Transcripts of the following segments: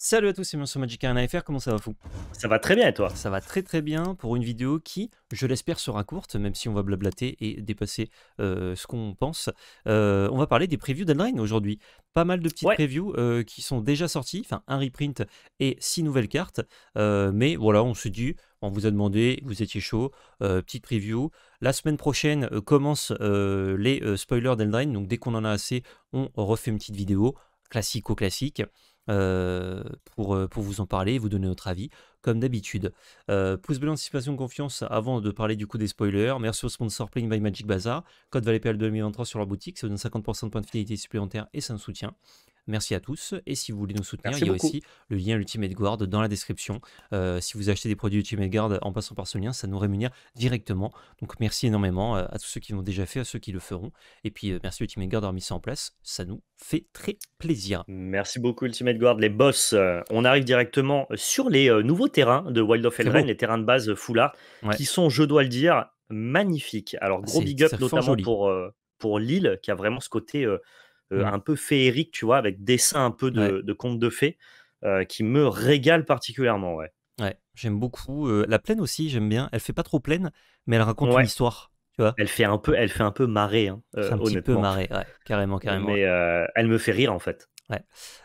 Salut à tous, c'est Monsieur sur Magic Arena comment ça va fou Ça va très bien et toi Ça va très très bien pour une vidéo qui, je l'espère, sera courte, même si on va blablater et dépasser euh, ce qu'on pense. Euh, on va parler des previews Ring aujourd'hui. Pas mal de petites previews euh, qui sont déjà sorties, enfin un reprint et six nouvelles cartes. mais voilà, on se dit, on vous a demandé, vous étiez chaud, petite preview. La semaine prochaine commencent les spoilers d'Eldraine, donc dès qu'on en a assez, on refait une petite vidéo, classico-classique. classique euh, pour, euh, pour vous en parler et vous donner notre avis comme d'habitude. Euh, pouce bleu, anticipation, confiance avant de parler du coup des spoilers. Merci au sponsor Playing by Magic Bazaar. Code ValetPL 2023 sur leur boutique, ça vous donne 50% de points de fidélité supplémentaires et ça nous soutient. Merci à tous. Et si vous voulez nous soutenir, il y a aussi le lien Ultimate Guard dans la description. Euh, si vous achetez des produits Ultimate Guard en passant par ce lien, ça nous rémunère directement. Donc merci énormément euh, à tous ceux qui l'ont déjà fait, à ceux qui le feront. Et puis euh, merci Ultimate Guard d'avoir mis ça en place. Ça nous fait très plaisir. Merci beaucoup Ultimate Guard, les boss. On arrive directement sur les nouveautés terrains de Wild of Elren, les terrains de base euh, full qui sont, je dois le dire, magnifiques. Alors, gros big up notamment pour, euh, pour Lille, qui a vraiment ce côté euh, mmh. un peu féerique, tu vois, avec dessin un peu de, de conte de fées, qui me régale particulièrement. Ouais, ouais j'aime beaucoup. la plaine aussi, j'aime bien. Elle fait pas trop plaine, mais elle raconte une histoire. Elle fait un peu, elle fait un peu marrer. Hein, un petit peu marrer, ouais, carrément, carrément. Mais elle me fait rire en fait. Ouais.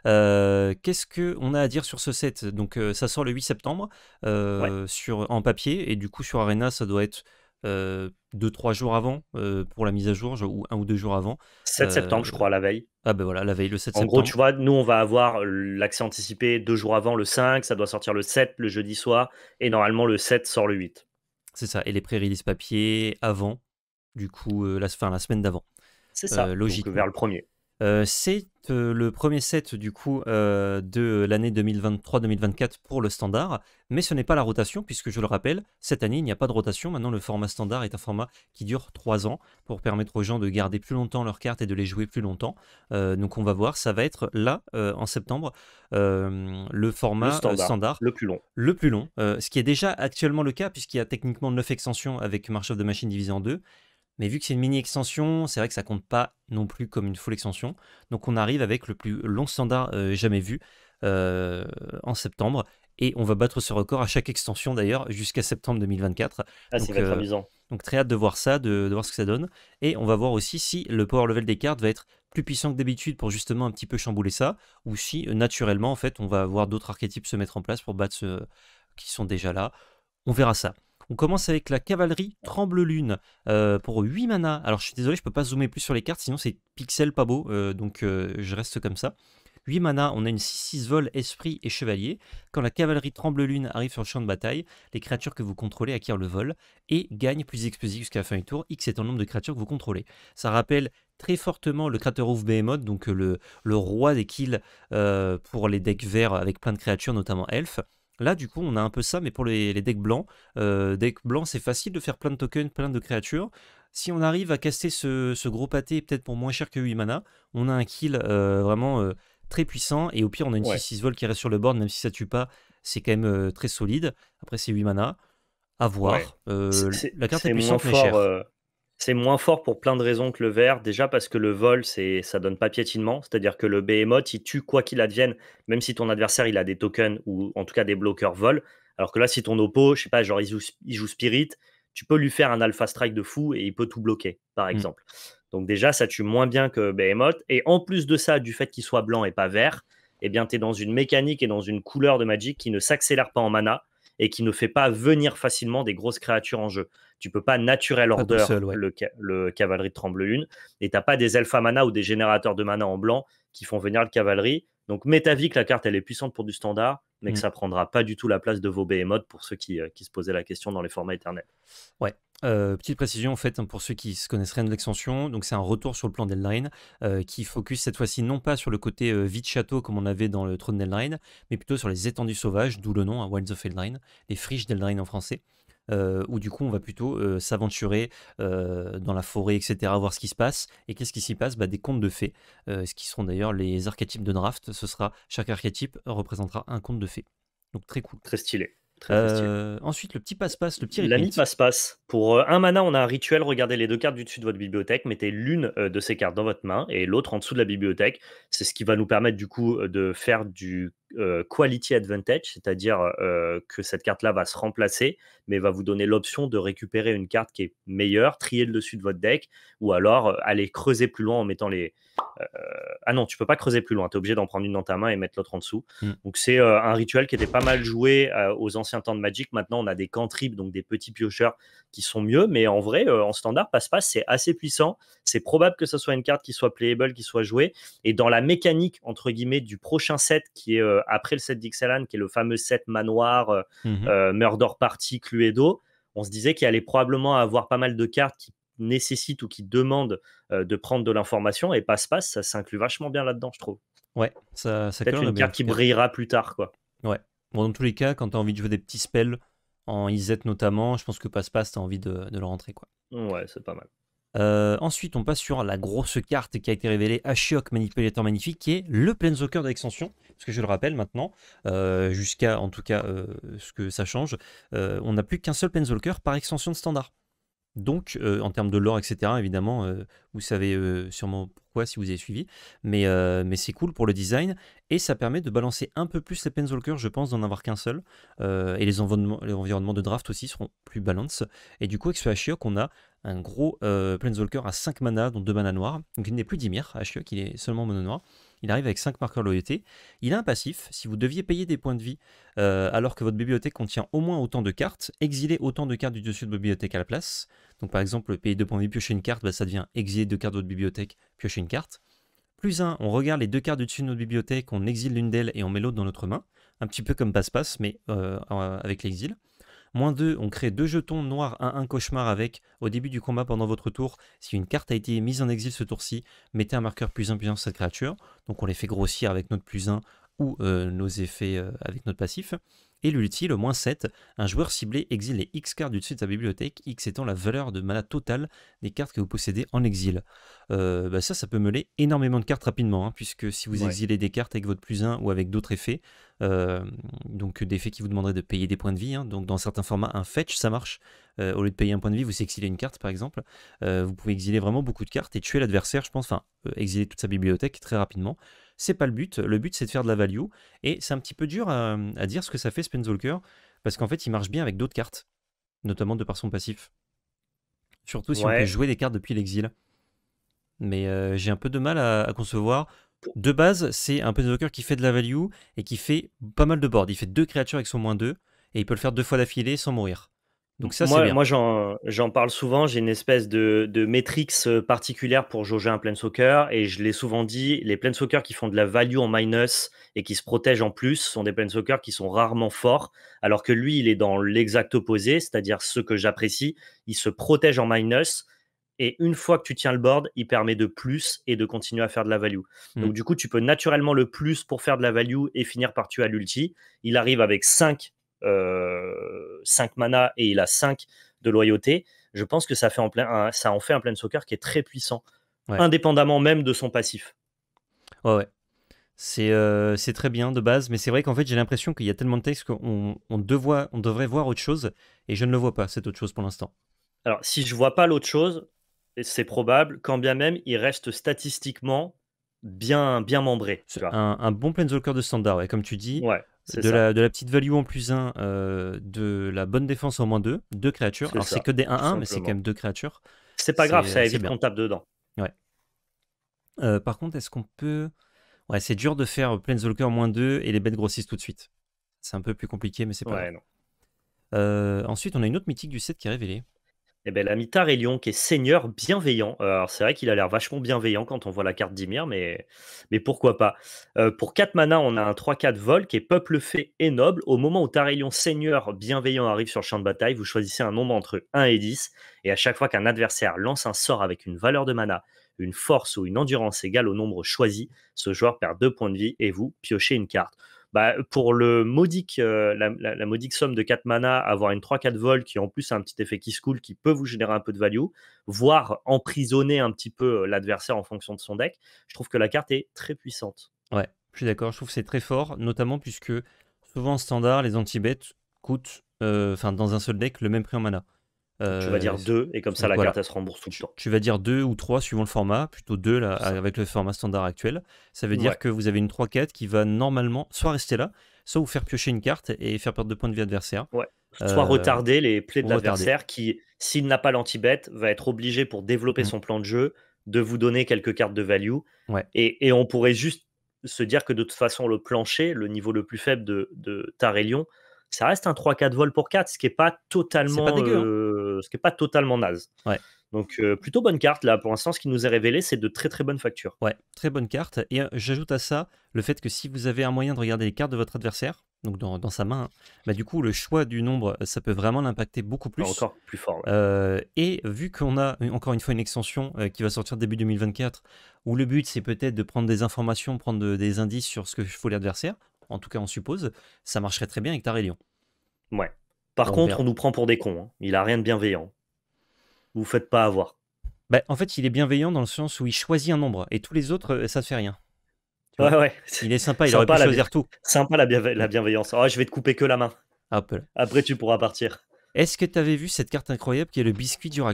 Euh, qu'est-ce qu'on a à dire sur ce set Donc, euh, ça sort le 8 septembre euh, sur, en papier, et du coup, sur Arena, ça doit être 2-3 jours avant pour la mise à jour, ou un ou deux jours avant. 7 septembre, je crois, la veille. Ah ben voilà, la veille, le 7 en septembre. En gros, tu vois, nous, on va avoir l'accès anticipé deux jours avant, le 5, ça doit sortir le 7, le jeudi soir, et normalement, le 7 sort le 8. C'est ça, et les pré-release papier avant, du coup, la, fin, la semaine d'avant. C'est ça, logique. vers le 1er euh, c'est euh, le premier set du coup euh, de l'année 2023-2024 pour le standard, mais ce n'est pas la rotation puisque je le rappelle, cette année il n'y a pas de rotation. Maintenant le format standard est un format qui dure 3 ans pour permettre aux gens de garder plus longtemps leurs cartes et de les jouer plus longtemps. donc on va voir, ça va être là en septembre le format standard, le plus long, le plus long, ce qui est déjà actuellement le cas puisqu'il y a techniquement 9 extensions avec March of the Machine divisé en deux. Mais vu que c'est une mini extension, c'est vrai que ça compte pas non plus comme une full extension. Donc on arrive avec le plus long standard euh, jamais vu euh, en septembre. Et on va battre ce record à chaque extension d'ailleurs jusqu'à septembre 2024. Ah, c'est très euh, amusant. Donc très hâte de voir ça, de, voir ce que ça donne. Et on va voir aussi si le power level des cartes va être plus puissant que d'habitude pour justement un petit peu chambouler ça, ou si naturellement en fait on va avoir d'autres archétypes se mettre en place pour battre ceux qui sont déjà là. On verra ça. On commence avec la cavalerie Tremble Lune euh, pour 8 mana. Alors je suis désolé, je peux pas zoomer plus sur les cartes, sinon c'est pixel pas beau, euh, donc euh, je reste comme ça. 8 mana, on a une 6-6 vol, esprit et chevalier. Quand la cavalerie Tremble Lune arrive sur le champ de bataille, les créatures que vous contrôlez acquièrent le vol et gagnent plus d'explosifs jusqu'à la fin du tour. X étant le nombre de créatures que vous contrôlez. Ça rappelle très fortement le Crater of Behemoth, donc le, le roi des kills pour les decks verts avec plein de créatures, notamment elfes. Là, du coup, on a un peu ça, mais pour les, decks blancs. Euh, deck blanc, c'est facile de faire plein de tokens, plein de créatures. Si on arrive à caster ce, gros pâté, peut-être pour moins cher que 8 mana, on a un kill euh, vraiment euh, très puissant. Et au pire, on a une 6-6 vol qui reste sur le board, même si ça tue pas, c'est quand même très solide. Après, c'est 8 mana. À voir. la carte est, puissante, mais chère. C'est moins fort pour plein de raisons que le vert Déjà parce que le vol, c'est ça donne pas piétinement. C'est-à-dire que le Behemoth, il tue quoi qu'il advienne, même si ton adversaire il a des tokens ou en tout cas des bloqueurs vol. Alors que là, si ton oppo, je sais pas, genre il joue, Spirit, tu peux lui faire un Alpha Strike de fou et il peut tout bloquer, par mmh. exemple. Donc déjà, ça tue moins bien que Behemoth. Et en plus de ça, du fait qu'il soit blanc et pas vert, eh bien, tu es dans une mécanique et dans une couleur de Magic qui ne s'accélère pas en mana et qui ne fait pas venir facilement des grosses créatures en jeu. Tu peux pas naturel order le, cavalerie de tremble une et t'as pas des elfes mana ou des générateurs de mana en blanc qui font venir le cavalerie. Donc mets ta vie que la carte elle est puissante pour du standard, mais que mmh. ça prendra pas du tout la place de vos behemoths pour ceux qui, euh, qui se posaient la question dans les formats éternels. Ouais. Euh, petite précision en fait hein, pour ceux qui se connaissent rien de l'extension, donc c'est un retour sur le plan d'Eldraine euh, qui focus cette fois-ci non pas sur le côté vite euh, vide château comme on avait dans le trône d'Eldraine, mais plutôt sur les étendues sauvages, d'où le nom hein, Wilds of Eldraine, les friches d'Eldraine en français. où du coup on va plutôt s'aventurer dans la forêt, etc., voir ce qui se passe. Et qu'est-ce qui s'y passe bah, Des contes de fées, ce qui seront d'ailleurs les archétypes de draft. Ce sera chaque archétype représentera un conte de fées. Donc très cool. Très stylé. Euh, ensuite, le petit passe-passe, le petit L'ami passe-passe. Pour euh, un mana, on a un rituel. Regardez les deux cartes du dessus de votre bibliothèque. Mettez l'une euh, de ces cartes dans votre main et l'autre en dessous de la bibliothèque. C'est ce qui va nous permettre du coup de faire du euh, quality advantage, c'est-à-dire euh, que cette carte-là va se remplacer, mais va vous donner l'option de récupérer une carte qui est meilleure, trier le dessus de votre deck, ou alors euh, aller creuser plus loin en mettant les. Ah non, tu peux pas creuser plus loin, tu es obligé d'en prendre une dans ta main et mettre l'autre en dessous. Mm. Donc c'est un rituel qui était pas mal joué aux anciens temps de Magic. Maintenant, on a des cantrips, donc des petits piocheurs qui sont mieux, mais en vrai, en standard, passe-passe, c'est assez puissant. C'est probable que ce soit une carte qui soit playable, qui soit jouée. Et dans la mécanique, entre guillemets, du prochain set qui est euh, après le set d'Ixalan, qui est le fameux set manoir, euh, Murder mhm. euh, Party, Cluedo, on se disait qu'il allait probablement avoir pas mal de cartes qui nécessitent ou qui demandent de prendre de l'information. Et passe-passe, ça s'inclut vachement bien là-dedans, je trouve. Ouais, ça, Peut-être une carte qui brillera plus tard, quoi. Ouais. Bon, dans tous les cas, quand tu as envie de jouer des petits spells, en Isette notamment, je pense que passe-passe, tu as envie de, le rentrer, quoi. Ouais, c'est pas mal. ensuite, on passe sur la grosse carte qui a été révélée à Shiok Manipulator Magnifique, qui est le Planeswalker d'extension que je le rappelle maintenant, euh, jusqu'à en tout cas euh, ce que ça change, euh, on n'a plus qu'un seul Planeswalker par extension de standard. Donc, en termes de lore, etc., évidemment, vous savez sûrement pourquoi si vous avez suivi, mais, mais c'est cool pour le design et ça permet de balancer un peu plus les Planeswalkers, je pense, d'en avoir qu'un seul. et les, environnements de draft aussi seront plus balance. Et du coup, avec ce Ashiok, on a un gros Planeswalker à 5 mana, dont 2 mana noirs. Donc, il n'est plus Dimir, Ashiok, il est seulement mono noir. Il arrive avec 5 marqueurs loyauté. Il a un passif. Si vous deviez payer des points de vie euh, alors que votre bibliothèque contient au moins autant de cartes, exiler autant de cartes du dessus de votre bibliothèque à la place. Donc par exemple, payer 2 points de vie, piocher une carte, bah, ça devient exiler 2 cartes de votre bibliothèque, piocher une carte. Plus 1, on regarde les deux cartes du dessus de notre bibliothèque, on exile l'une d'elles et on met l'autre dans notre main. Un petit peu comme passe-passe, mais euh, euh, avec l'exil. Moins 2, on crée deux jetons noirs à un cauchemar avec. Au début du combat, pendant votre tour, si une carte a été mise en exil ce tour-ci, mettez un marqueur plus 1 plus sur cette créature. Donc on les fait grossir avec notre plus 1 ou euh, nos effets euh, avec notre passif. Et l'ulti, au moins 7, un joueur ciblé exile les X cartes du dessus de sa bibliothèque, X étant la valeur de mana totale des cartes que vous possédez en exil. Euh, bah, ça, ça peut meuler énormément de cartes rapidement, hein, puisque si vous exilez des cartes avec votre plus 1 ou avec d'autres effets, euh, donc des effets qui vous demanderaient de payer des points de vie, hein, donc dans certains formats, un fetch, ça marche. Euh, au lieu de payer un point de vie, vous exilez une carte, par exemple. vous pouvez exiler vraiment beaucoup de cartes et tuer l'adversaire, je pense, enfin, exiler toute sa bibliothèque très rapidement. C'est pas le but. Le but, c'est de faire de la value. Et c'est un petit peu dur à, dire ce que ça fait, Volker parce qu'en fait, il marche bien avec d'autres cartes, notamment de par son passif. Surtout si on peut jouer des cartes depuis l'exil mais euh, j'ai un peu de mal à, concevoir. De base, c'est un Planeswalker qui fait de la value et qui fait pas mal de board. Il fait deux créatures avec son moins 2 et il peut le faire deux fois d'affilée sans mourir. Donc ça, moi, moi j'en parle souvent, j'ai une espèce de, de matrix euh, particulière pour jauger un planeswalker, et je l'ai souvent dit, les planeswalkers qui font de la value en minus et qui se protègent en plus sont des planeswalkers qui sont rarement forts, alors que lui, il est dans l'exact opposé, c'est-à-dire ceux que j'apprécie, il se protège en minus, et une fois que tu tiens le board, il permet de plus et de continuer à faire de la value. Hmm. Donc, du coup, tu peux naturellement le plus pour faire de la value et finir par tuer à l'ulti. Il arrive avec 5, 5 euh, mana et il a 5 de loyauté. Je pense que ça, fait en plein, ça en fait un plein soccer qui est très puissant, indépendamment même de son passif. Ouais, ouais. Euh, c'est très bien de base, mais c'est vrai qu'en fait, j'ai l'impression qu'il y a tellement de textes qu'on on, devrait voir autre chose et je ne le vois pas, cette autre chose pour l'instant. Alors, si je vois pas l'autre chose, c'est probable, quand bien même il reste statistiquement bien, bien membré. Un, bon planeswalker de standard, et comme tu dis. de, la, de, la, petite value en plus 1, euh, de la bonne défense en moins 2, deux créatures. Alors c'est que des 1-1, mais c'est quand même deux créatures. C'est pas grave, ça euh, évite qu'on tape dedans. Ouais. Euh, par contre, est-ce qu'on peut. Ouais, c'est dur de faire Planeswalker moins 2 et les bêtes grossissent tout de suite. C'est un peu plus compliqué, mais c'est pas. Ouais, non. ensuite, on a une autre mythique du set qui est révélée. Eh bien l'ami Tarélion, qui est seigneur bienveillant. Euh, alors, c'est vrai qu'il a l'air vachement bienveillant quand on voit la carte d'Imir, mais, mais pourquoi pas. Euh, pour 4 mana, on a un 3-4 vol qui est peuple fait et noble. Au moment où Tarélion, seigneur bienveillant, arrive sur le champ de bataille, vous choisissez un nombre entre 1 et 10. Et à chaque fois qu'un adversaire lance un sort avec une valeur de mana, une force ou une endurance égale au nombre choisi, ce joueur perd 2 points de vie et vous piochez une carte. Bah, pour le euh, la, modique somme de 4 mana, avoir une 3-4 vol qui en plus a un petit effet qui se coule qui peut vous générer un peu de value, voire emprisonner un petit peu euh, l'adversaire en fonction de son deck, je trouve que la carte est très puissante. Ouais, je suis d'accord, je trouve que c'est très fort, notamment puisque souvent en standard, les anti-bêtes coûtent, euh, enfin dans un seul deck, le même prix en mana tu vas euh, dire 2 et comme ça la carte elle se rembourse tout le temps. Tu vas dire 2 ou 3 suivant le format, plutôt 2 là, avec le format standard actuel. Ça veut dire que vous avez une 3-4 qui va normalement soit rester là, soit vous faire piocher une carte et faire perdre de points de vie adversaire. Ouais. soit euh, retarder les plaies de l'adversaire qui, s'il n'a pas l'anti-bet, va être obligé pour développer mmh. son plan de jeu de vous donner quelques cartes de value. Ouais. Et, et, on pourrait juste se dire que de toute façon le plancher, le niveau le plus faible de, de Tarelion, ça reste un 3-4 vol pour 4, ce qui n'est pas totalement... c'est pas dégueu, hein. Euh, ce qui n'est pas totalement naze. Ouais. Donc euh, plutôt bonne carte là. Pour l'instant, ce qui nous est révélé, c'est de très très bonnes factures. Ouais, très bonne carte. Et euh, j'ajoute à ça le fait que si vous avez un moyen de regarder les cartes de votre adversaire, donc dans, sa main, bah du coup le choix du nombre, ça peut vraiment l'impacter beaucoup plus. Encore plus fort. et vu qu'on a encore une fois une extension qui va sortir début 2024, où le but c'est peut-être de prendre des informations, prendre des indices sur ce que faut l'adversaire, en tout cas on suppose, ça marcherait très bien avec Tarélion. Ouais. Par contre, on nous prend pour des cons. Hein. Il a rien de bienveillant. Vous faites pas avoir. Bah, en fait, il est bienveillant dans le sens où il choisit un nombre et tous les autres, euh, ça ne fait rien. Il est sympa, il sympa aurait pu choisir tout. Sympa la, la bienveillance. Oh, je vais te couper que la main. Ah, Après, tu pourras partir. Est-ce que tu avais vu cette carte incroyable qui est le biscuit du à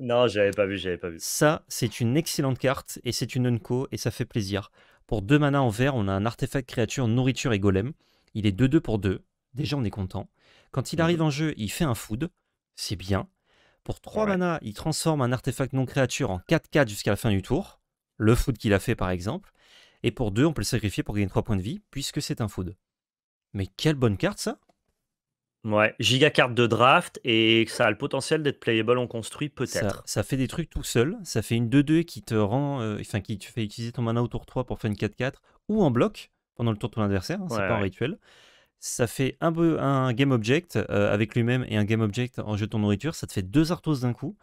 Non, j'avais pas vu, j'avais pas vu. Ça, c'est une excellente carte et c'est une unco et ça fait plaisir. Pour deux manas en vert, on a un artefact créature nourriture et golem. Il est 2-2 pour 2. Déjà, on est content. Quand il mmh arrive en jeu, il fait un food. C'est bien. Pour 3 manas, mana, il transforme un artefact non créature en 4-4 jusqu'à la fin du tour. Le food qu'il a fait, par exemple. Et pour 2, on peut le sacrifier pour gagner 3 points de vie, puisque c'est un food. Mais quelle bonne carte, ça Ouais, giga carte de draft et ça a le potentiel d'être playable en construit peut-être. Ça, fait des trucs tout seul, ça fait une 2-2 qui te rend, euh, enfin qui te fait utiliser ton mana au tour 3 pour faire une 4-4 ou en bloc pendant le tour de ton adversaire, hein, c'est pas un rituel ça fait un, peu, game object euh, avec lui-même et un game object en jeton nourriture, ça te fait deux Arthos d'un coup.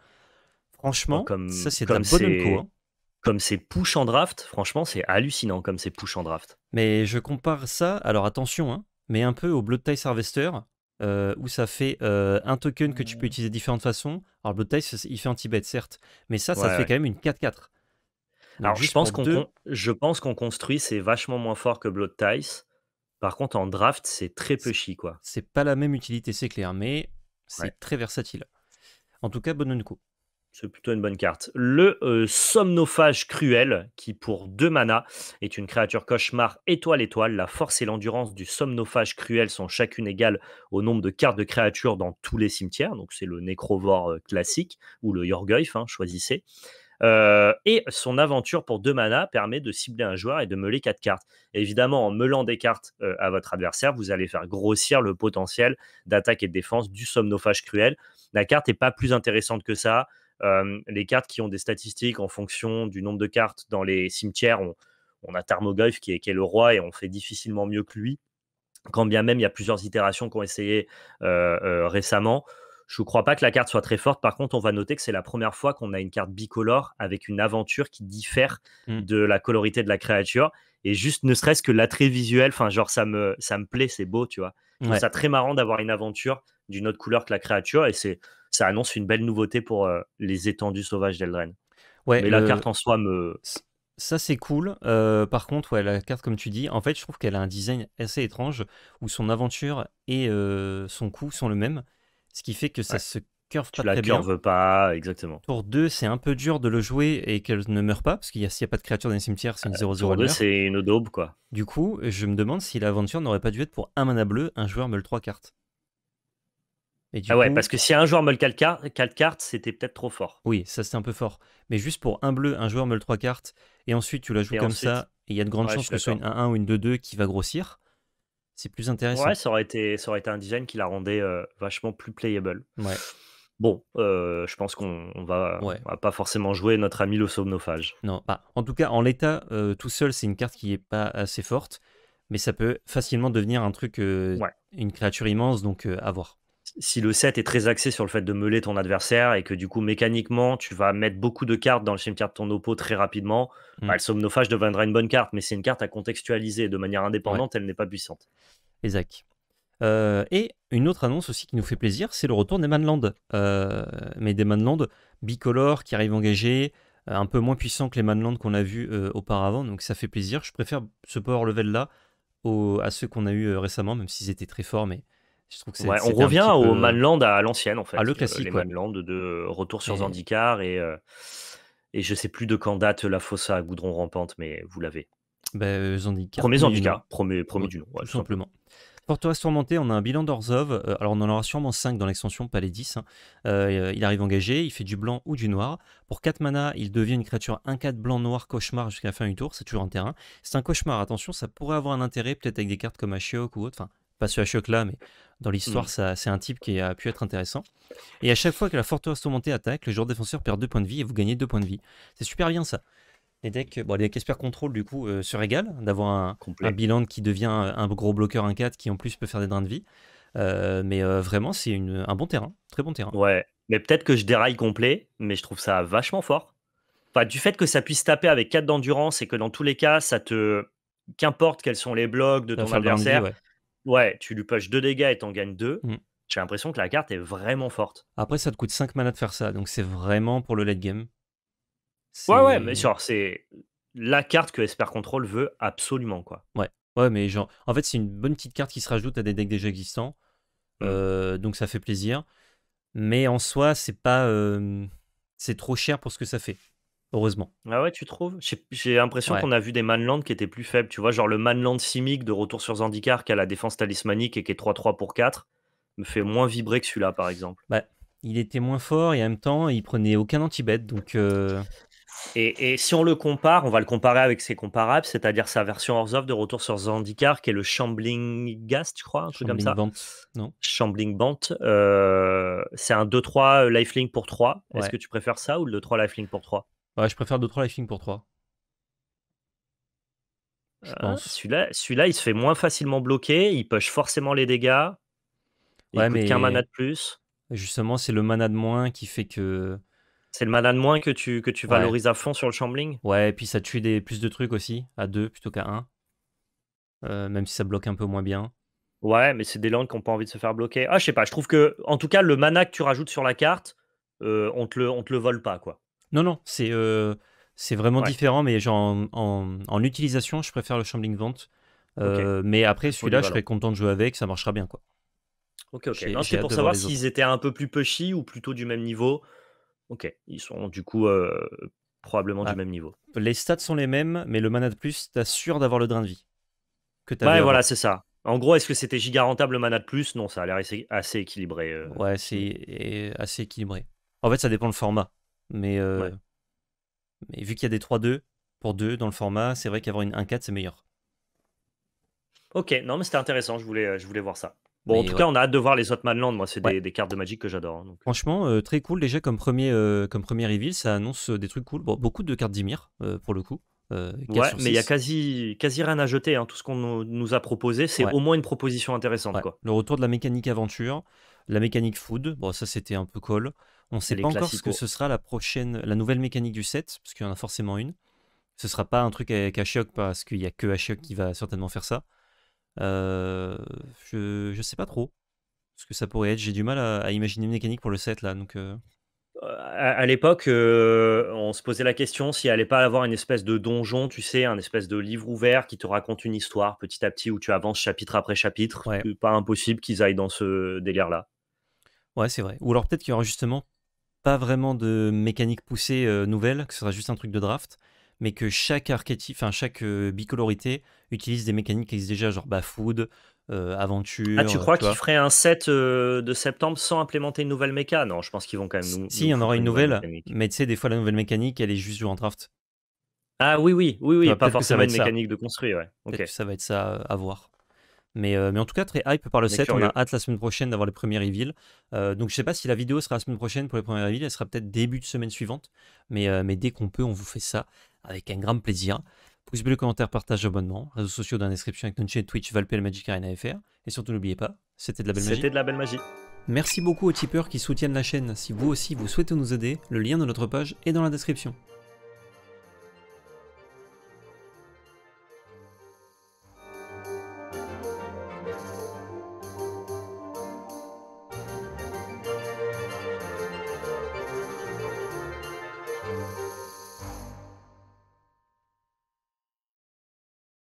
Franchement, comme, ça c'est un bonne hein. Comme c'est push en draft, franchement, c'est hallucinant comme c'est push en draft. Mais je compare ça, alors attention, hein, mais un peu au Blood Ties Harvester, euh, où ça fait euh, un token que tu peux mmh. utiliser de différentes façons. Alors Blood il fait anti-bet, certes, mais ça, ça fait quand même une 4-4. Alors je pense, qu'on construit, c'est vachement moins fort que Blood Tice, par contre, en draft, c'est très peu chi, quoi. C'est pas la même utilité, c'est clair, mais c'est très versatile. En tout cas, bonne C'est plutôt une bonne carte. Le euh, Somnophage Cruel, qui pour deux mana est une créature cauchemar étoile-étoile. La force et l'endurance du Somnophage Cruel sont chacune égales au nombre de cartes de créatures dans tous les cimetières. Donc c'est le Nécrovore euh, classique ou le Yorgoyf, hein, choisissez. Euh, et son aventure pour deux manas permet de cibler un joueur et de meuler quatre cartes. évidemment, en meulant des cartes euh, à votre adversaire, vous allez faire grossir le potentiel d'attaque et de défense du somnophage cruel. La carte n'est pas plus intéressante que ça. Euh, les cartes qui ont des statistiques en fonction du nombre de cartes dans les cimetières, on, a Tarmogoyf qui est, le roi et on fait difficilement mieux que lui quand bien même il y a plusieurs itérations qu'on essayait récemment. Je ne crois pas que la carte soit très forte. Par contre, on va noter que c'est la première fois qu'on a une carte bicolore avec une aventure qui diffère hmm. de la colorité de la créature. Et juste ne serait-ce que l'attrait visuel, enfin, genre, ça me, ça me plaît, c'est beau, tu vois. Je ça très marrant d'avoir une aventure d'une autre couleur que la créature. Et c'est, ça annonce une belle nouveauté pour euh, les étendues sauvages d'Eldraine. Ouais, Mais la carte en soi me. Ça, c'est cool. Euh, par contre, ouais, la carte, comme tu dis, en fait, je trouve qu'elle a un design assez étrange où son aventure et euh, son coût sont le même ce qui fait que ça se curve pas tu très la bien. pas, exactement. Tour 2, c'est un peu dur de le jouer et qu'elle ne meure pas, parce qu'il a, s'il n'y a pas de créature dans les cimetières, c'est une 0-0. Euh, tour 2, c'est une daube, quoi. Du coup, je me demande si l'aventure n'aurait pas dû être pour un mana bleu, un joueur meule 3 cartes. Et du ah ouais, parce que si un joueur meule 4 cartes, c'était peut-être trop fort. Oui, ça c'est un peu fort. Mais juste pour un bleu, un joueur meule 3 cartes, et ensuite tu la joues comme ça, et il y a de grandes chances que ce soit une 1-1 ou une 2-2 qui va grossir. C'est plus intéressant. Ouais, ça aurait été, ça aurait été un design qui la rendait euh, vachement plus playable. Ouais. Bon, euh, je pense qu'on va, on va, pas forcément jouer notre ami le somnophage. Non, bah, en tout cas, en l'état, euh, tout seul, c'est une carte qui est pas assez forte, mais ça peut facilement devenir un truc, une créature immense, donc à voir si le set est très axé sur le fait de meuler ton adversaire et que du coup mécaniquement tu vas mettre beaucoup de cartes dans le cimetière de ton oppo très rapidement, hmm. bah, le somnophage deviendra une bonne carte, mais c'est une carte à contextualiser de manière indépendante, elle n'est pas puissante. Exact. Euh, et une autre annonce aussi qui nous fait plaisir, c'est le retour des Manland. Euh, mais des Manland bicolores qui arrivent engagés, euh, un peu moins puissants que les Manland qu'on a vus auparavant, donc ça fait plaisir. Je préfère ce power level là à ceux qu'on a eu récemment, même s'ils étaient très forts, mais on revient au Manland à l'ancienne, en fait. Ah, le classique. Les de Retour sur Zandikar et, euh, et je sais plus de quand date la fossa à goudron rampante, mais vous l'avez. Bah, euh, premier Zandikar, premier, du nom. tout, simplement. pour toi tourmentée, on a un bilan d'Orzov. Euh, alors, on en aura sûrement 5 dans l'extension, pas les 10. Hein. il arrive engagé, il fait du blanc ou du noir. Pour 4 mana, il devient une créature 1-4 blanc, noir, cauchemar jusqu'à la fin du tour. C'est toujours un terrain. C'est un cauchemar, attention, ça pourrait avoir un intérêt, peut-être avec des cartes comme Ashiok ou autre. Enfin, pas à e choc-là, mais dans l'histoire, mm. c'est un type qui a pu être intéressant. Et à chaque fois que la forteresse augmentée attaque, le joueur défenseur perd deux points de vie et vous gagnez deux points de vie. C'est super bien ça. Les decks, bon, les decks Control, du coup, euh, se régale, d'avoir un, bilan qui devient un gros bloqueur 1-4 qui en plus peut faire des drains de vie. Euh, mais euh, vraiment, c'est un bon terrain, très bon terrain. Ouais, mais peut-être que je déraille complet, mais je trouve ça vachement fort. Enfin, du fait que ça puisse taper avec 4 d'endurance et que dans tous les cas, ça te. Qu'importe quels sont les blocs de ton adversaire, ouais, tu lui poches 2 dégâts et t'en gagnes 2. Mm. J'ai l'impression que la carte est vraiment forte. Après, ça te coûte 5 mana de faire ça, donc c'est vraiment pour le late game. Ouais, ouais, mais genre, c'est la carte que Esper Control veut absolument, quoi. Ouais, ouais, mais genre, en fait, c'est une bonne petite carte qui se rajoute à des decks déjà existants, mm. euh, donc ça fait plaisir. Mais en soi, c'est pas. Euh, c'est trop cher pour ce que ça fait heureusement. Ah ouais, tu trouves J'ai l'impression qu'on a vu des Manland qui étaient plus faibles, tu vois, genre le Manland Simic de retour sur Zandikar qui a la défense talismanique et qui est 3-3 pour 4, me fait moins vibrer que celui-là, par exemple. Bah, il était moins fort et en même temps, il prenait aucun anti-bet, donc... Euh, et, si on le compare, on va le comparer avec ses comparables, c'est-à-dire sa version hors of de Retour sur Zandikar, qui est le Shambling Gast, je crois, un truc comme ça. Bant, non. Shambling Bant. Euh, c'est un 2-3 euh, lifelink pour 3. Est-ce que tu préfères ça ou le 2-3 lifelink pour 3 Ouais, je préfère 2-3 lifing pour 3. Je ah, Celui-là, il se fait moins facilement bloquer, il push forcément les dégâts. Il ouais, mais... qu'un mana de plus. Justement, c'est le mana de moins qui fait que. C'est le mana de moins que tu, que tu valorises à fond sur le Chambling Ouais, et puis ça tue des, plus de trucs aussi, à 2 plutôt qu'à 1. Euh, même si ça bloque un peu moins bien. Ouais, mais c'est des langues qui n'ont pas envie de se faire bloquer. Ah, je sais pas, je trouve que, en tout cas, le mana que tu rajoutes sur la carte, euh, on, te on te le vole pas, quoi. Non, non, c'est euh, vraiment différent, mais genre en, utilisation, je préfère le Shambling Vent. Euh, mais après, celui-là, je serais content de jouer avec, ça marchera bien. quoi. Ok, ok. c'est pour savoir s'ils étaient un peu plus pushy ou plutôt du même niveau. Ok, ils sont du coup euh, probablement du ah. même niveau. Les stats sont les mêmes, mais le mana de plus t'assure d'avoir le drain de vie. Que ouais, voilà, c'est ça. En gros, est-ce que c'était giga rentable le mana de plus Non, ça a l'air assez, équilibré. Ouais, c'est assez équilibré. En fait, ça dépend le format. Euh, mais, vu qu'il y a des 3-2 pour 2 dans le format, c'est vrai qu'avoir une 1-4, c'est meilleur. Ok, non, mais c'était intéressant, je voulais, euh, je voulais voir ça. Bon, en tout cas, on a hâte de voir les autres Madland. Moi, c'est des, cartes de Magic que j'adore. Hein, euh. Franchement, très cool. Déjà, comme premier, comme premier reveal, ça annonce des trucs cool. Bon, beaucoup de cartes Dimir pour le coup. ouais, mais il y a quasi, quasi rien à jeter. Hein, tout ce qu'on nous, a proposé, c'est au moins une proposition intéressante. Quoi. Le retour de la mécanique aventure, la mécanique food, bon, ça c'était un peu cool. On ne sait pas encore ce que ce sera la prochaine, la nouvelle mécanique du set, parce qu'il y en a forcément une. Ce sera pas un truc avec Ashok, parce qu'il n'y a que Ashok qui va certainement faire ça. Euh, je ne sais pas trop ce que ça pourrait être. J'ai du mal à, imaginer une mécanique pour le set, là. Donc, euh. Euh, À, l'époque, on se posait la question s'il allait pas avoir une espèce de donjon, tu sais, un espèce de livre ouvert qui te raconte une histoire petit à petit où tu avances chapitre après chapitre. n'est Pas impossible qu'ils aillent dans ce délire-là. Ouais, c'est vrai. Ou alors peut-être qu'il y aura justement pas vraiment de mécanique poussée euh, nouvelle, que ce sera juste un truc de draft, mais que chaque archétype, enfin chaque euh, bicolorité utilise des mécaniques qui existent déjà, genre Bafood, euh, aventure. Ah, tu crois qu'ils feraient un set de septembre sans implémenter une nouvelle méca Non, je pense qu'ils vont quand même nous. Si, il y en aura une nouvelle, mais tu sais, des fois la nouvelle mécanique, elle est juste jouée en draft. Ah oui, oui, oui, oui, pas forcément une mécanique de construire, ouais. ça va être ça à voir. Euh, mais, en tout cas, très hype par le set. On a hâte la semaine prochaine d'avoir les premiers reveals. Euh, donc, je sais pas si la vidéo sera la semaine prochaine pour les premiers reveals. Elle sera peut-être début de semaine suivante. Euh, mais, dès qu'on peut, on vous fait ça avec un grand plaisir. Pouce bleu, commentaire, partage, abonnement. Réseaux sociaux dans la description avec notre chaîne Twitch, Valpel Magic Arena FR. Et surtout, n'oubliez pas, c'était de la belle magie. C'était de la belle magie. Merci beaucoup aux tipeurs qui soutiennent la chaîne. Si vous aussi vous souhaitez nous aider, le lien de notre page est dans la description.